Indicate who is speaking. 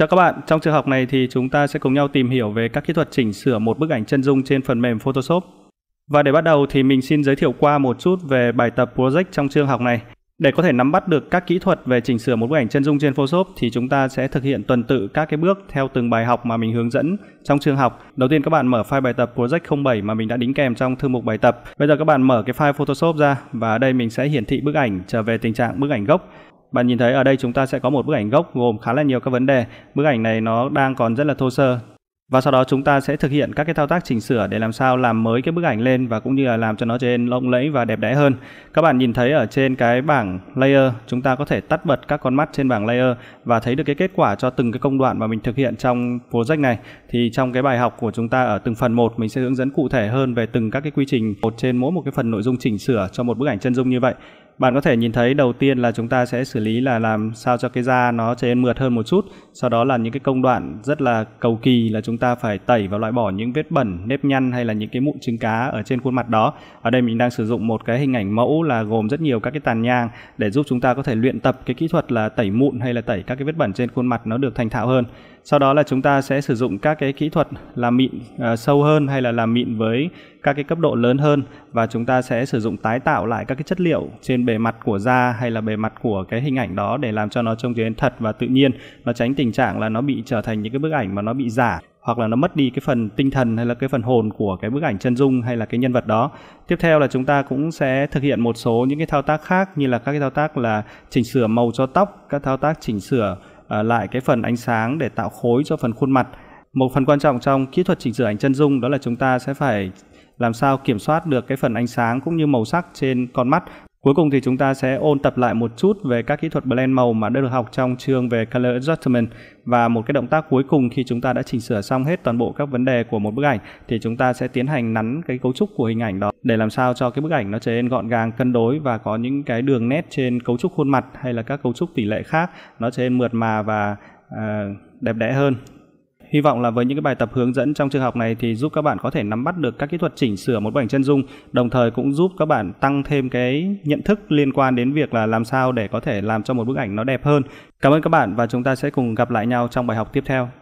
Speaker 1: Chào các bạn, trong trường học này thì chúng ta sẽ cùng nhau tìm hiểu về các kỹ thuật chỉnh sửa một bức ảnh chân dung trên phần mềm Photoshop. Và để bắt đầu thì mình xin giới thiệu qua một chút về bài tập project trong trường học này. Để có thể nắm bắt được các kỹ thuật về chỉnh sửa một bức ảnh chân dung trên Photoshop thì chúng ta sẽ thực hiện tuần tự các cái bước theo từng bài học mà mình hướng dẫn trong trường học. Đầu tiên các bạn mở file bài tập Project 07 mà mình đã đính kèm trong thư mục bài tập. Bây giờ các bạn mở cái file Photoshop ra và ở đây mình sẽ hiển thị bức ảnh trở về tình trạng bức ảnh gốc. Bạn nhìn thấy ở đây chúng ta sẽ có một bức ảnh gốc gồm khá là nhiều các vấn đề. Bức ảnh này nó đang còn rất là thô sơ. Và sau đó chúng ta sẽ thực hiện các cái thao tác chỉnh sửa để làm sao làm mới cái bức ảnh lên và cũng như là làm cho nó trên nên lộng lẫy và đẹp đẽ hơn. Các bạn nhìn thấy ở trên cái bảng layer, chúng ta có thể tắt bật các con mắt trên bảng layer và thấy được cái kết quả cho từng cái công đoạn mà mình thực hiện trong project này. Thì trong cái bài học của chúng ta ở từng phần một mình sẽ hướng dẫn cụ thể hơn về từng các cái quy trình một trên mỗi một cái phần nội dung chỉnh sửa cho một bức ảnh chân dung như vậy. Bạn có thể nhìn thấy đầu tiên là chúng ta sẽ xử lý là làm sao cho cái da nó trở nên mượt hơn một chút, sau đó là những cái công đoạn rất là cầu kỳ là chúng ta phải tẩy và loại bỏ những vết bẩn, nếp nhăn hay là những cái mụn trứng cá ở trên khuôn mặt đó. Ở đây mình đang sử dụng một cái hình ảnh mẫu là gồm rất nhiều các cái tàn nhang để giúp chúng ta có thể luyện tập cái kỹ thuật là tẩy mụn hay là tẩy các cái vết bẩn trên khuôn mặt nó được thành thạo hơn sau đó là chúng ta sẽ sử dụng các cái kỹ thuật làm mịn uh, sâu hơn hay là làm mịn với các cái cấp độ lớn hơn và chúng ta sẽ sử dụng tái tạo lại các cái chất liệu trên bề mặt của da hay là bề mặt của cái hình ảnh đó để làm cho nó trông trở thật và tự nhiên nó tránh tình trạng là nó bị trở thành những cái bức ảnh mà nó bị giả hoặc là nó mất đi cái phần tinh thần hay là cái phần hồn của cái bức ảnh chân dung hay là cái nhân vật đó. Tiếp theo là chúng ta cũng sẽ thực hiện một số những cái thao tác khác như là các cái thao tác là chỉnh sửa màu cho tóc, các thao tác chỉnh sửa Ờ, lại cái phần ánh sáng để tạo khối cho phần khuôn mặt một phần quan trọng trong kỹ thuật chỉnh sửa ảnh chân dung đó là chúng ta sẽ phải làm sao kiểm soát được cái phần ánh sáng cũng như màu sắc trên con mắt Cuối cùng thì chúng ta sẽ ôn tập lại một chút về các kỹ thuật blend màu mà đã được học trong chương về Color Adjustment và một cái động tác cuối cùng khi chúng ta đã chỉnh sửa xong hết toàn bộ các vấn đề của một bức ảnh thì chúng ta sẽ tiến hành nắn cái cấu trúc của hình ảnh đó để làm sao cho cái bức ảnh nó trở nên gọn gàng, cân đối và có những cái đường nét trên cấu trúc khuôn mặt hay là các cấu trúc tỷ lệ khác nó trở nên mượt mà và uh, đẹp đẽ hơn. Hy vọng là với những cái bài tập hướng dẫn trong trường học này thì giúp các bạn có thể nắm bắt được các kỹ thuật chỉnh sửa một bức ảnh chân dung, đồng thời cũng giúp các bạn tăng thêm cái nhận thức liên quan đến việc là làm sao để có thể làm cho một bức ảnh nó đẹp hơn. Cảm ơn các bạn và chúng ta sẽ cùng gặp lại nhau trong bài học tiếp theo.